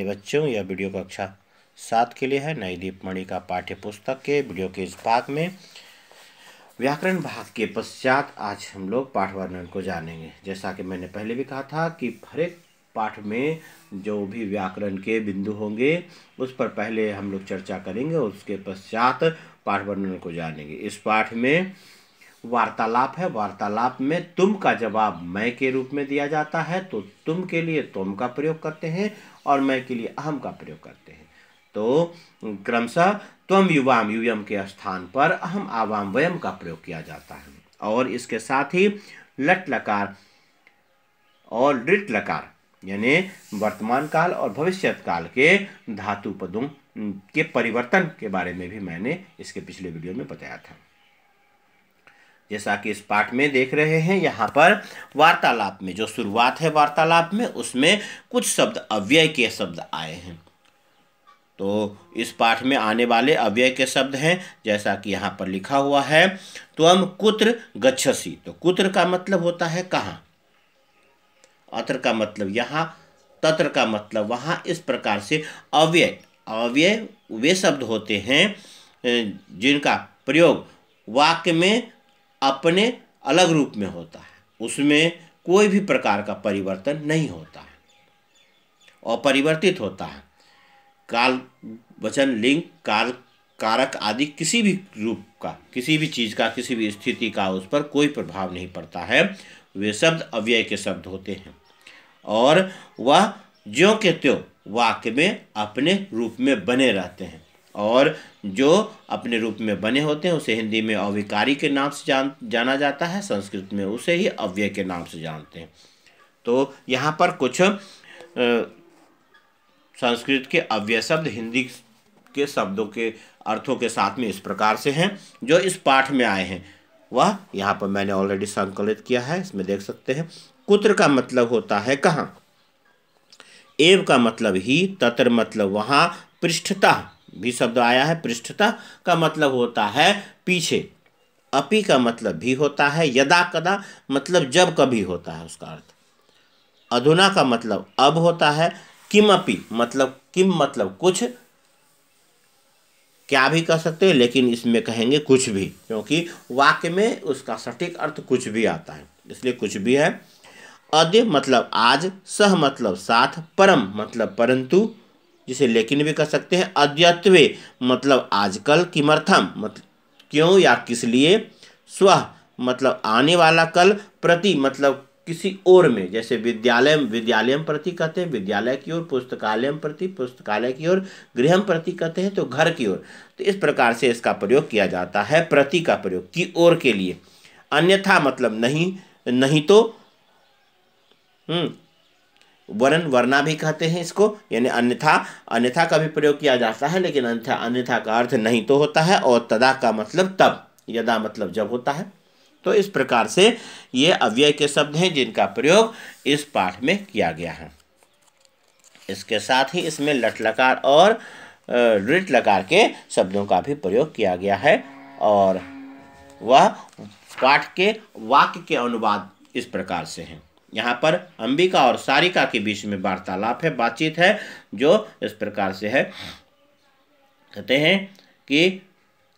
बच्चों यह वीडियो कक्षा सात के लिए है नई मणि का पाठ्य पुस्तक के वीडियो के इस भाग में व्याकरण भाग के पश्चात आज हम लोग पाठ वर्णन को जानेंगे जैसा कि मैंने पहले भी कहा था कि हरेक पाठ में जो भी व्याकरण के बिंदु होंगे उस पर पहले हम लोग चर्चा करेंगे उसके पश्चात पाठ वर्णन को जानेंगे इस पाठ में वार्तालाप है वार्तालाप में तुम का जवाब मैं के रूप में दिया जाता है तो तुम के लिए तुम का प्रयोग करते हैं और मैं के लिए अहम का प्रयोग करते हैं तो क्रमशः त्वम युवाम युवम के स्थान पर अहम आवाम वयम का प्रयोग किया जाता है और इसके साथ ही लट लकार और लिट लकार यानी वर्तमान काल और भविष्य काल के धातु पदों के परिवर्तन के बारे में भी मैंने इसके पिछले वीडियो में बताया था जैसा कि इस पाठ में देख रहे हैं यहाँ पर वार्तालाप में जो शुरुआत है वार्तालाप में उसमें कुछ शब्द अव्यय के शब्द आए हैं तो इस पाठ में आने वाले अव्यय के शब्द हैं जैसा कि यहाँ पर लिखा हुआ है तो हम कुत्र गच्छसी तो कुत्र का मतलब होता है कहाँ अत्र का मतलब यहाँ तत्र का मतलब वहाँ इस प्रकार से अव्यय अव्यय वे शब्द होते हैं जिनका प्रयोग वाक्य में अपने अलग रूप में होता है उसमें कोई भी प्रकार का परिवर्तन नहीं होता है और परिवर्तित होता है काल वचन लिंग काल कारक आदि किसी भी रूप का किसी भी चीज़ का किसी भी स्थिति का उस पर कोई प्रभाव नहीं पड़ता है वे शब्द अव्यय के शब्द होते हैं और वह ज्यो के त्यों वाक्य में अपने रूप में बने रहते हैं और जो अपने रूप में बने होते हैं उसे हिंदी में अविकारी के नाम से जान जाना जाता है संस्कृत में उसे ही अव्यय के नाम से जानते हैं तो यहाँ पर कुछ आ, संस्कृत के अव्यय शब्द हिंदी के शब्दों के अर्थों के साथ में इस प्रकार से हैं जो इस पाठ में आए हैं वह यहाँ पर मैंने ऑलरेडी संकलित किया है इसमें देख सकते हैं कुत्र का मतलब होता है कहाँ एव का मतलब ही तत्र मतलब वहाँ पृष्ठता भी शब्द आया है पृष्ठता का मतलब होता है पीछे अपि का मतलब भी होता है यदा कदा मतलब जब कभी होता है उसका अर्थ अधुना का मतलब अब होता है किम अपि मतलब किम मतलब कुछ क्या भी कह सकते हैं लेकिन इसमें कहेंगे कुछ भी क्योंकि वाक्य में उसका सटीक अर्थ कुछ भी आता है इसलिए कुछ भी है अद्य मतलब आज सह मतलब साथ परम मतलब परंतु जिसे लेकिन भी कह सकते हैं अद्यत्व मतलब आजकल किमर्थम मतलब क्यों या किस लिए स्व मतलब आने वाला कल प्रति मतलब किसी और में जैसे विद्यालय विद्यालय प्रति कहते हैं विद्यालय की ओर पुस्तकालय प्रति पुस्तकालय की ओर गृह प्रति कहते हैं तो घर की ओर तो इस प्रकार से इसका प्रयोग किया जाता है प्रति का प्रयोग की ओर के लिए अन्यथा मतलब नहीं नहीं तो हम्म, वरन वरना भी कहते हैं इसको यानी अन्यथा अन्यथा का भी प्रयोग किया जाता है लेकिन अन्यथा अन्यथा का अर्थ नहीं तो होता है और तदा का मतलब तब यदा मतलब जब होता है तो इस प्रकार से ये अव्यय के शब्द हैं जिनका प्रयोग इस पाठ में किया गया है इसके साथ ही इसमें लट लकार और रिट लकार के शब्दों का भी प्रयोग किया गया है और वह पाठ के वाक्य के अनुवाद इस प्रकार से हैं यहाँ पर अंबिका और सारिका के बीच में वार्तालाप है बातचीत है जो इस प्रकार से है कहते हैं कि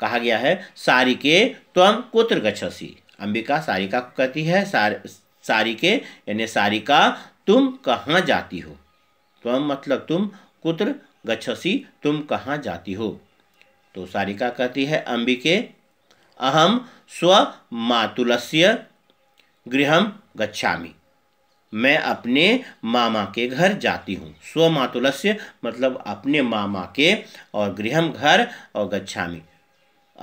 कहा गया है सारिके त्वम कुत्र गछसी अंबिका सारिका को कहती है सार सारिके यानी सारिका तुम कहाँ जाती हो त्वम मतलब तुम कुत्र गछसी तुम कहाँ जाती हो तो सारिका कहती है अंबिके अहम स्व मातुलस्य गृह गच्छामी मैं अपने मामा के घर जाती हूँ स्वमातुलस्य मतलब अपने मामा के और गृहम घर और गच्छामी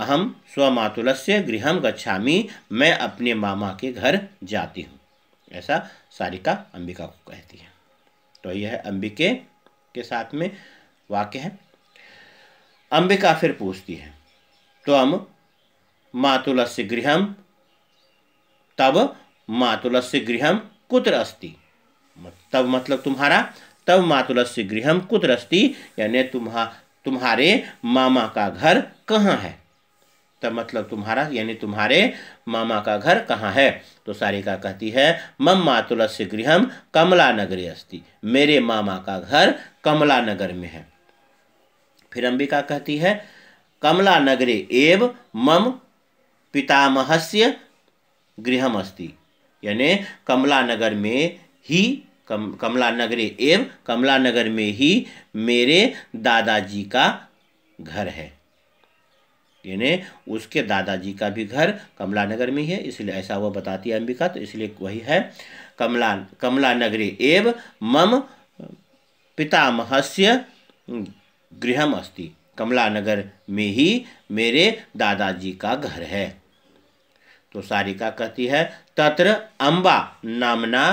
अहम स्वमातुलस्य गृहम गच्छामी मैं अपने मामा के घर जाती हूँ ऐसा सारिका अंबिका को कहती है तो यह अंबिके के साथ में वाक्य है अंबिका फिर पूछती है तो हम मातुलस्य गृहम तब मातुलस्य गृहम कुत्र अस्ति तब मतलब तुम्हारा तब मातुलस्य गृहम कुत्र अस्ति यानी तुम्हा तुम्हारे मामा का घर कहाँ है तब मतलब तुम्हारा यानी तुम्हारे मामा का घर कहाँ है तो सारिका कहती है मम मातुलस्य गृहम कमला नगरी अस्ति मेरे मामा का घर कमला नगर में है फिर अंबिका कहती है कमला नगरे एव मम पितामहस्य गृहम अस्ति यानी कमला नगर में ही कम कमला नगरी एवं कमला नगर में ही मेरे दादाजी का घर है यानी उसके दादाजी का भी घर कमला नगर में ही है इसलिए ऐसा वह बताती है अंबिका तो इसलिए वही है कमला कमला नगरी एवं मम पितामहस्य गृहम अस्ति कमला नगर में ही मेरे दादाजी का घर है तो सारिका कहती है तत्र अम्बा नामना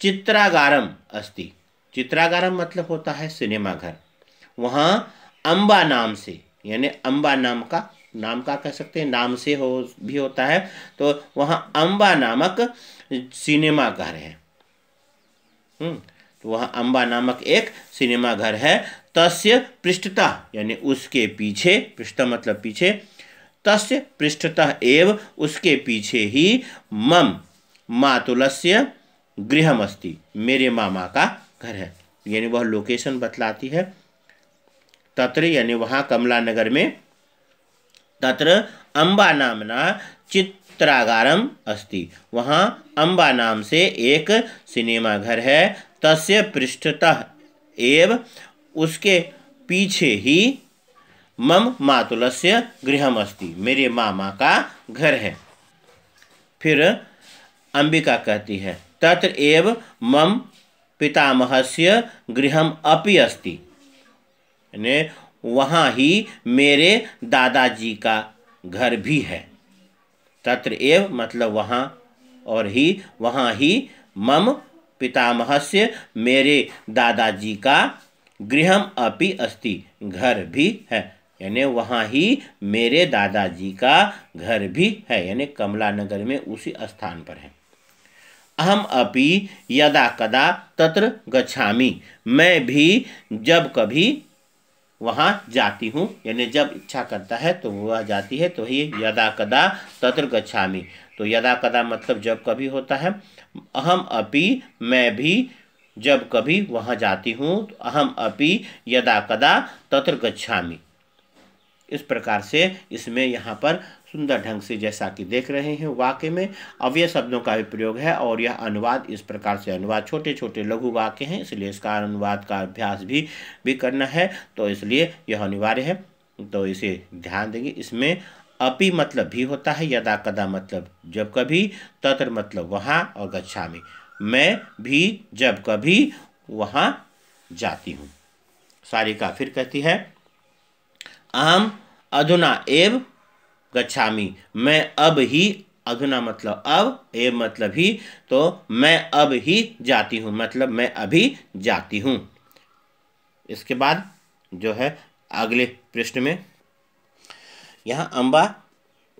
चित्रागारम अस्ति चित्रागारम मतलब होता है सिनेमाघर वहाँ अम्बा नाम से यानी अम्बा नाम का नाम का कह सकते हैं नाम से हो भी होता है तो वहाँ अम्बा नामक सिनेमा घर है हम्म, तो वहाँ अम्बा नामक एक सिनेमा घर है तस्य पृष्ठता यानी उसके पीछे पृष्ठता मतलब पीछे तस्य पृष्ठतः एव उसके पीछे ही मम मातुलस्य गृहमस्ति मेरे मामा का घर है यानी वह लोकेशन बतलाती है तत्र यानी वहाँ कमला नगर में तत्र अम्बा नामना चित्रागारम अस्ति वहाँ अम्बा नाम से एक सिनेमा घर है तस्य पृष्ठतः एव उसके पीछे ही मम मातुलस्य गृहम अस्ति मेरे मामा का घर है फिर अंबिका कहती है तत्र एव मम पितामहस्य गृहम अपि अस्ति यानी वहाँ ही मेरे दादाजी का घर भी है तत्र एव मतलब वहाँ और ही वहाँ ही मम पितामहस्य मेरे दादाजी का गृहम अपि अस्ति घर भी है यानी वहाँ ही मेरे दादाजी का घर भी है यानी कमला नगर में उसी स्थान पर है अहम अपि यदा कदा तत्र गच्छामी मैं भी जब कभी वहाँ जाती हूँ यानी जब इच्छा करता है तो वह जाती है तो ही यदा कदा तत्र गच्छामी तो यदा कदा मतलब जब कभी होता है अहम अपि मैं भी जब कभी वहाँ जाती हूँ तो अहम अपि यदा कदा तत्र गच्छामी इस प्रकार से इसमें यहाँ पर सुंदर ढंग से जैसा कि देख रहे हैं वाक्य में अव्यय शब्दों का भी प्रयोग है और यह अनुवाद इस प्रकार से अनुवाद छोटे छोटे लघु वाक्य हैं इसलिए इसका अनुवाद का अभ्यास भी भी करना है तो इसलिए यह अनिवार्य है तो इसे ध्यान देंगे इसमें अपी मतलब भी होता है यदा कदा मतलब जब कभी तत्र मतलब वहाँ और गच्छा में मैं भी जब कभी वहाँ जाती हूँ सारिका फिर कहती है अहम अधुना एव गच्छामी मैं अब ही अधुना मतलब अब एव मतलब ही तो मैं अब ही जाती हूँ मतलब मैं अभी जाती हूँ इसके बाद जो है अगले पृष्ठ में यहाँ अम्बा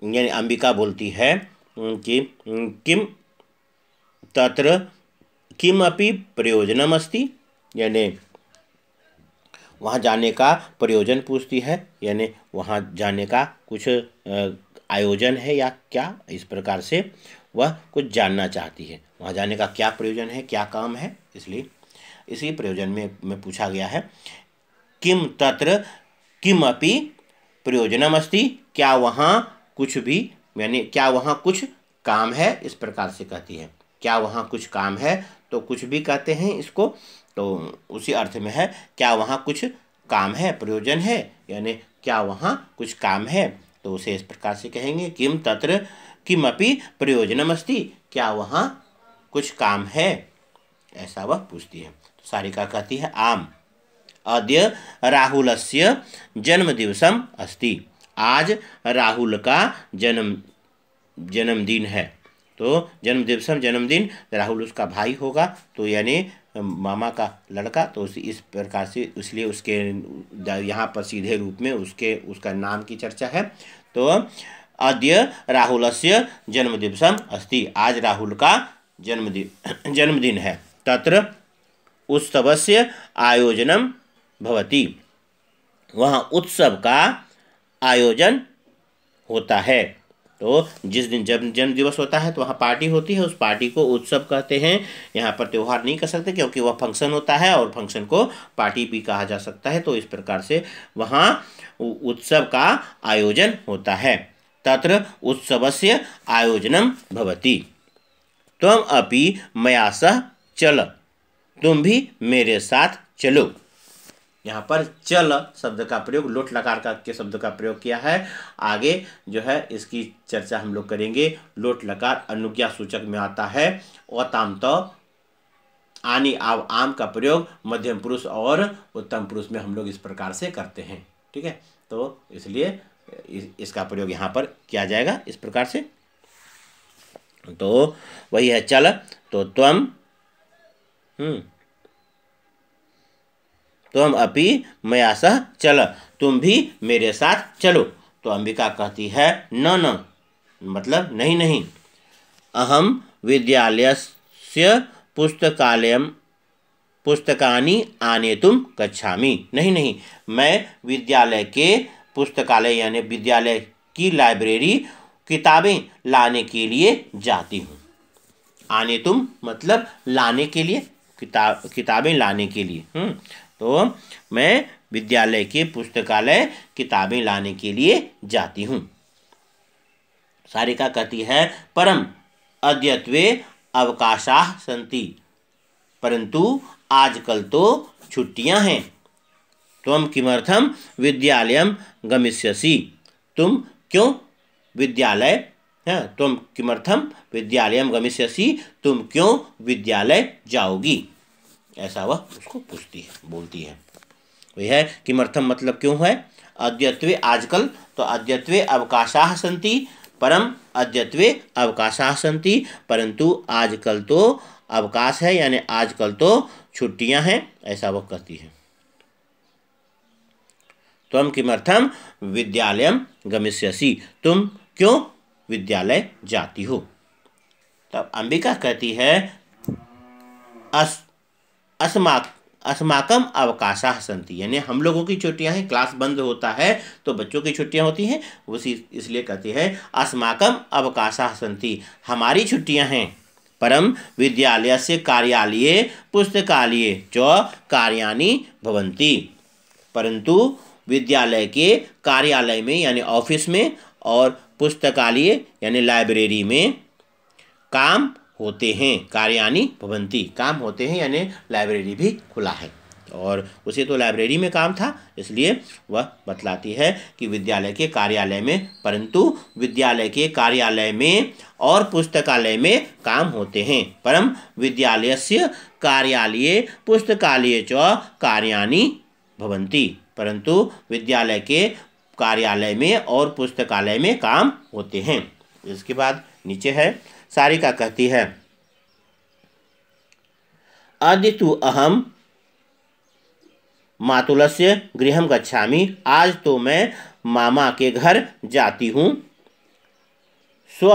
यानी अंबिका बोलती है कि किम तत्र किमपि अस्ति यानी वहाँ जाने का प्रयोजन पूछती है यानी वहाँ जाने का कुछ आयोजन है या क्या इस प्रकार से वह कुछ जानना चाहती है वहाँ जाने का क्या प्रयोजन है क्या काम है इसलिए इसी प्रयोजन में में पूछा गया है किम तत्र किमपि प्रयोजनम अस्ति क्या वहाँ कुछ भी यानी क्या वहाँ कुछ काम है इस प्रकार से कहती है क्या वहाँ कुछ काम है तो कुछ भी कहते हैं इसको तो उसी अर्थ में है क्या वहाँ कुछ काम है प्रयोजन है यानी क्या वहाँ कुछ काम है तो उसे इस प्रकार से कहेंगे किम तत्र किमपि प्रयोजनमस्ति क्या वहाँ कुछ काम है ऐसा वह पूछती है तो सारिका कहती है आम अद्य राहुल से जन्मदिवसम अस्ति आज राहुल का जन्म जन्मदिन है तो जन्मदिवसम जन्मदिन राहुल उसका भाई होगा तो यानी मामा का लड़का तो उस इस प्रकार से इसलिए उसके यहाँ पर सीधे रूप में उसके उसका नाम की चर्चा है तो अद्य राहुल से जन्मदिवस अस्ति आज राहुल का जन्मदिन जन्मदिन है तत्र उत्सव से आयोजन भवती वहाँ उत्सव का आयोजन होता है तो जिस दिन जन्म जन्म दिवस होता है तो वहाँ पार्टी होती है उस पार्टी को उत्सव कहते हैं यहाँ पर त्यौहार नहीं कर सकते क्योंकि वह फंक्शन होता है और फंक्शन को पार्टी भी कहा जा सकता है तो इस प्रकार से वहाँ उत्सव का आयोजन होता है तत्र उत्सव से आयोजनम भवती तम अपि सह चल तुम भी मेरे साथ चलो यहाँ पर चल शब्द का प्रयोग लोट लकार का के शब्द का प्रयोग किया है आगे जो है इसकी चर्चा हम लोग करेंगे लोट लकार अनुज्ञा सूचक में आता है अताम तो आनी आव आम का प्रयोग मध्यम पुरुष और उत्तम पुरुष में हम लोग इस प्रकार से करते हैं ठीक है तो इसलिए इस, इसका प्रयोग यहाँ पर किया जाएगा इस प्रकार से तो वही है चल तो त्वम हम्म तो हम अपी मैं आसह चल तुम भी मेरे साथ चलो तो अंबिका कहती है न न मतलब नहीं नहीं अहम विद्यालय से पुस्तकालय पुस्तकानी आने तुम कच्छामी नहीं नहीं मैं विद्यालय के पुस्तकालय यानी विद्यालय की लाइब्रेरी किताबें लाने के लिए जाती हूँ आने तुम मतलब लाने के लिए किताब किताबें लाने के लिए हम्म। तो मैं विद्यालय के पुस्तकालय किताबें लाने के लिए जाती हूँ सारिका कहती है परम अद्यत्वे अवकाशा संति परंतु आजकल तो छुट्टियां हैं तुम किमर्थम विद्यालय गमिष्यसी तुम क्यों विद्यालय है तुम किमर्थम विद्यालय गमिष्यसी तुम क्यों विद्यालय जाओगी ऐसा वह उसको पूछती है बोलती है वही है किमर्थम मतलब क्यों है अद्यत्वे आजकल तो अद्यत्वे अवकाशाह सन्ति परम अद्यत्वे अवकाशा सन्ति परंतु आजकल तो अवकाश है यानी आजकल तो छुट्टियां हैं ऐसा वह कहती है तम किमर्थम विद्यालय गमिष्यसी तुम क्यों विद्यालय जाती हो तब अंबिका कहती है अस्त अस्माक अस्माकम अवकाशा संति यानी हम लोगों की छुट्टियां हैं क्लास बंद होता है तो बच्चों की छुट्टियां होती हैं उसी इसलिए कहती है अस्माकम अवकाशा संति हमारी छुट्टियां हैं परम विद्यालय से कार्यालय पुस्तकालय च कार्याणी भवंती परंतु विद्यालय के कार्यालय में यानी ऑफिस में और पुस्तकालय यानी लाइब्रेरी में काम होते हैं कार्यानी भवंती काम होते हैं यानी लाइब्रेरी भी खुला है और उसे तो लाइब्रेरी में काम था इसलिए वह बतलाती है कि विद्यालय के कार्यालय में परंतु विद्यालय के कार्यालय में और पुस्तकालय में काम होते हैं परम विद्यालय से कार्यालय पुस्तकालय च कार्याणी भवंती परंतु विद्यालय के कार्यालय में और पुस्तकालय में काम होते हैं इसके बाद नीचे है सारिका कहती है तो अहम मातुलस्य गृह गच्छामी आज तो मैं मामा के घर जाती हूँ स्व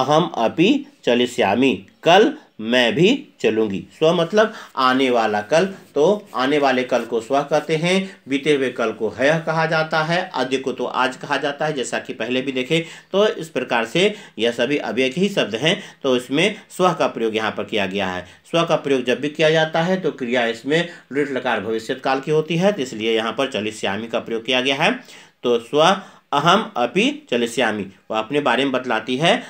अहम अपि चलिष्यामी कल मैं भी चलूँगी स्व मतलब आने वाला कल तो आने वाले कल को स्व कहते हैं बीते हुए कल को है कहा जाता है आद्य को तो आज कहा जाता है जैसा कि पहले भी देखे तो इस प्रकार से यह सभी अव्यय ही शब्द हैं तो इसमें स्व का प्रयोग यहाँ पर किया गया है स्व का प्रयोग जब भी किया जाता है तो क्रिया इसमें लुट लकार भविष्य काल की होती है तो इसलिए यहाँ पर चलिश्यामी का प्रयोग किया गया है तो स्व अहम अपि चलिश्यामी वह अपने बारे में बतलाती है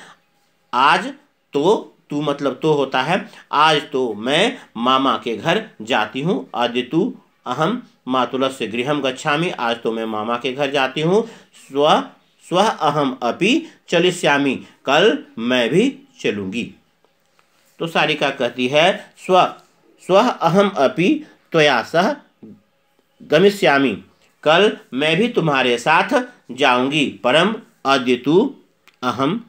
आज तो तू मतलब तो होता है आज तो मैं मामा के घर जाती हूँ आदि तू अहम से गृहम गच्छामी आज तो मैं मामा के घर जाती हूँ स्व स्व अहम अपि चलिष्यामी कल मैं भी चलूंगी तो सारिका कहती है स्व स्व अहम अपि त्वया सह गमिष्यामी कल मैं भी तुम्हारे साथ जाऊंगी परम तू अहम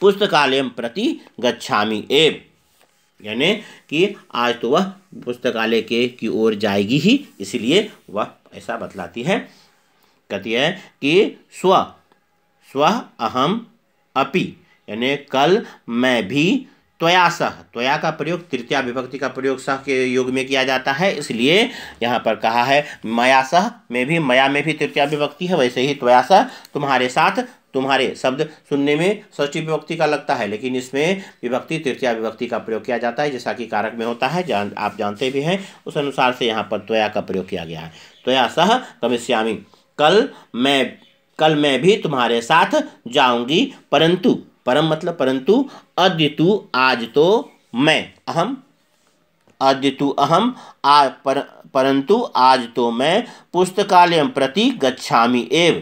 पुस्तकालय प्रति गच्छामी एव यानी कि आज तो वह पुस्तकालय के की ओर जाएगी ही इसलिए वह ऐसा बतलाती है कहती है कि स्व स्व अहम अपि यानी कल मैं भी त्वया सह त्वया का प्रयोग तृतीय विभक्ति का प्रयोग सह के योग में किया जाता है इसलिए यहाँ पर कहा है मया सह में भी मया में भी तृतीय विभक्ति है वैसे ही त्वया सह तुम्हारे साथ तुम्हारे शब्द सुनने में सृष्टि विभक्ति का लगता है लेकिन इसमें विभक्ति तृतीया विभक्ति का प्रयोग किया जाता है जैसा कि कारक में होता है जान आप जानते भी हैं उस अनुसार से यहाँ पर त्वया का प्रयोग किया गया है त्वया सह कमिश्यामी कल मैं कल मैं भी तुम्हारे साथ जाऊंगी परंतु परम मतलब परंतु तू आज तो मैं अहम अद्य तू अहम आ पर, परंतु आज तो मैं पुस्तकालय प्रति गच्छामी एवं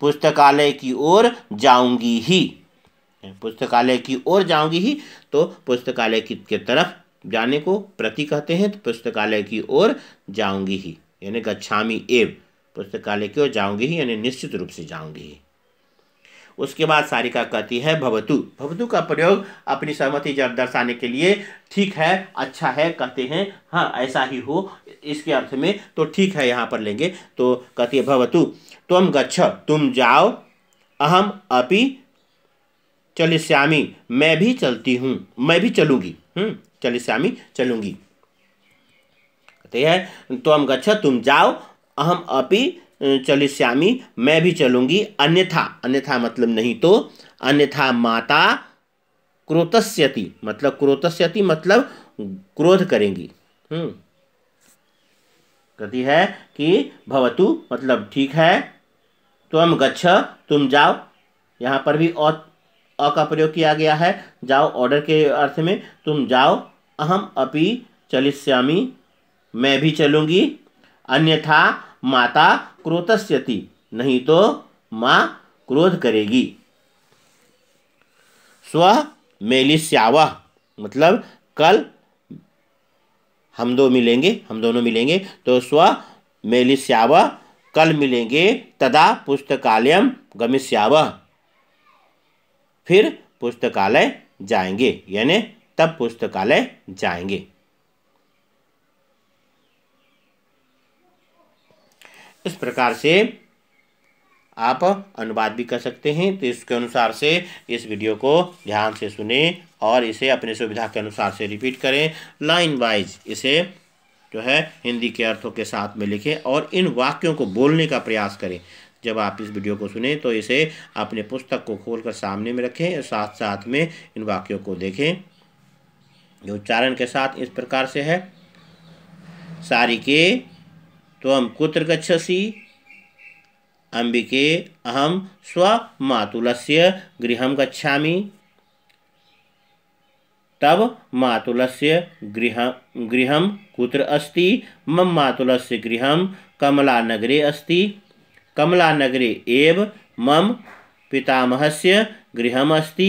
पुस्तकालय की ओर जाऊंगी ही पुस्तकालय की ओर जाऊंगी ही तो पुस्तकालय की के तरफ जाने को प्रति कहते हैं तो पुस्तकालय की ओर जाऊंगी ही यानी गच्छामी एव पुस्तकालय की ओर जाऊंगी ही यानी निश्चित रूप से जाऊंगी ही उसके बाद सारिका कहती है भवतु भवतु का प्रयोग अपनी सहमति दर्शाने के लिए ठीक है अच्छा है कहते हैं हाँ ऐसा ही हो इसके अर्थ में तो ठीक है यहाँ पर लेंगे तो कहती है भवतु तुम गच्छ तुम जाओ अहम अपि चलिस्यामी मैं भी चलती हूँ मैं भी चलूँगी हम्म, चलिस्यामी चलूँगी कहते हैं तुम गच्छ तुम जाओ अहम अपि चलिस्यामी मैं भी चलूँगी अन्यथा अन्यथा मतलब नहीं तो अन्यथा माता क्रोतस्यति मतलब क्रोतस्यति मतलब क्रोध करेंगी हम्म। कहती है कि भवतु मतलब ठीक है तुम गच्छ तुम जाओ यहाँ पर भी अ का प्रयोग किया गया है जाओ ऑर्डर के अर्थ में तुम जाओ अहम अपि चलिष्यामी मैं भी चलूँगी अन्यथा माता क्रोतस्यति नहीं तो माँ क्रोध करेगी स्व मेलिष्यावह मतलब कल हम दो मिलेंगे हम दोनों मिलेंगे तो स्व मेलिस्याव कल मिलेंगे तदा पुस्तकालयम गमिस्याव फिर पुस्तकालय जाएंगे यानी तब पुस्तकालय जाएंगे इस प्रकार से आप अनुवाद भी कर सकते हैं तो इसके अनुसार से इस वीडियो को ध्यान से सुने और इसे अपने सुविधा के अनुसार से रिपीट करें लाइन वाइज इसे जो है हिंदी के अर्थों के साथ में लिखें और इन वाक्यों को बोलने का प्रयास करें जब आप इस वीडियो को सुने तो इसे अपने पुस्तक को खोलकर सामने में रखें और साथ साथ में इन वाक्यों को देखें जो उच्चारण के साथ इस प्रकार से है सारिके तुम कुत्र गच्छसी अंबिके अहम मातुलस्य गृह गच्छामि तव मातुलस्य गृह गृह कुत्र अस्ति मम मातुलस्य गृहं कमलानगरे अस्ति कमलानगरे एव मम पितामहस्य गृहम् अस्ति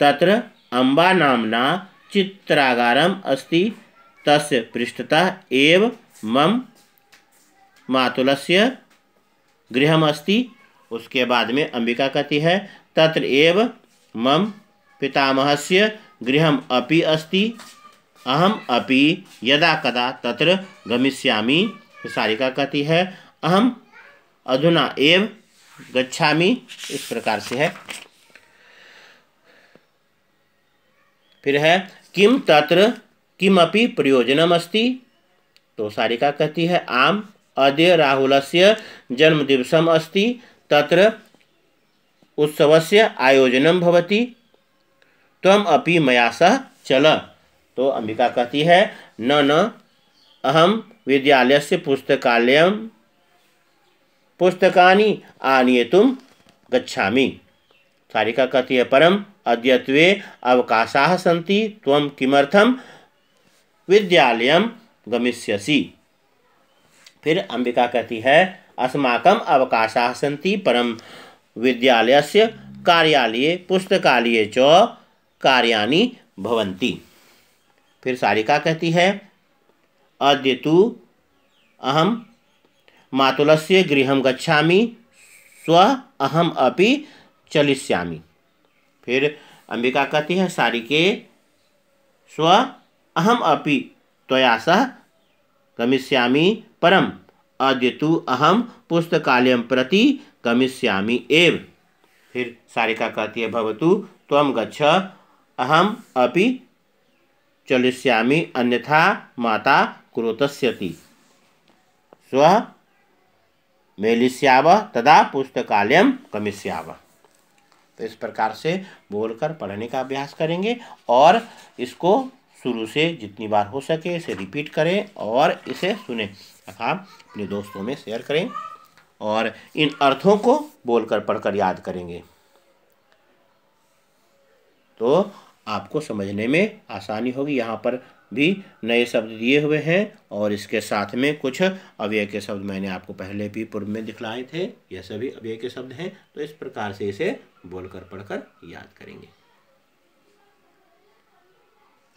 तत्र अम्बा नामना चित्रागारम अस्ति तस्य पृष्ठतः एव मम मातुलस्य गृहम अस्ति उसके बाद में अंबिका कहती है तत्र एव मम पितामहस्य गृह अपि अस्ति अहम अपि यदा कदा तत्र गमिष्यामि सारिका कहती है अहम अधुना एव गच्छामि इस प्रकार से है फिर है किम तत्र किमपि प्रयोजनम अस्ति तो सारिका कहती है आम अद्य राहुलस्य जन्मदिवसम अस्ति तत्र उत्सव से आयोजन भवति तम अपि मयासा चल तो अंबिका कहती है न न अहम विद्यालय से पुस्तकालय पुस्तकानि आनिए तुम गच्छा सारिका कहती है परम अद्यत्वे अवकाशा सी तम किमर्थम विद्यालय गमिष्यसि फिर अंबिका कहती है अस्माकम अवकाशा सी परम विद्यालय से कार्यालय पुस्तकालय चौ कार्याणी भवंती फिर सारिका कहती है अद्य तो अहम मातुल से गृह गच्छा स्व अहम अपि चलिष्यामि फिर अंबिका कहती है सारिके स्व अहम अपि त्वया सह गमिष्यामि परम अद्य तो अहम पुस्तकालय प्रति गमिष्यामि एव फिर सारिका कहती है भवतु तम गच्छ अहम अपि चलिष्यामि अन्यथा माता क्रोतस्यति स्व मेलिष्याव तदा पुस्तकालयम गमिष्याव तो इस प्रकार से बोलकर पढ़ने का अभ्यास करेंगे और इसको शुरू से जितनी बार हो सके इसे रिपीट करें और इसे सुने तथा अपने दोस्तों में शेयर करें और इन अर्थों को बोलकर पढ़कर याद करेंगे तो आपको समझने में आसानी होगी यहाँ पर भी नए शब्द दिए हुए हैं और इसके साथ में कुछ अव्यय के शब्द मैंने आपको पहले भी पूर्व में दिखलाए थे यह सभी अव्यय के शब्द हैं तो इस प्रकार से इसे बोलकर पढ़कर याद करेंगे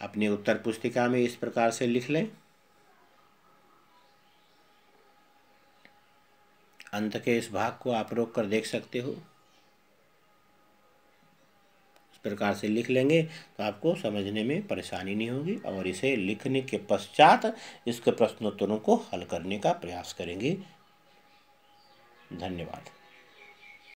अपनी उत्तर पुस्तिका में इस प्रकार से लिख लें अंत के इस भाग को आप रोक कर देख सकते हो प्रकार से लिख लेंगे तो आपको समझने में परेशानी नहीं होगी और इसे लिखने के पश्चात इसके प्रश्नोत्तरों को हल करने का प्रयास करेंगे धन्यवाद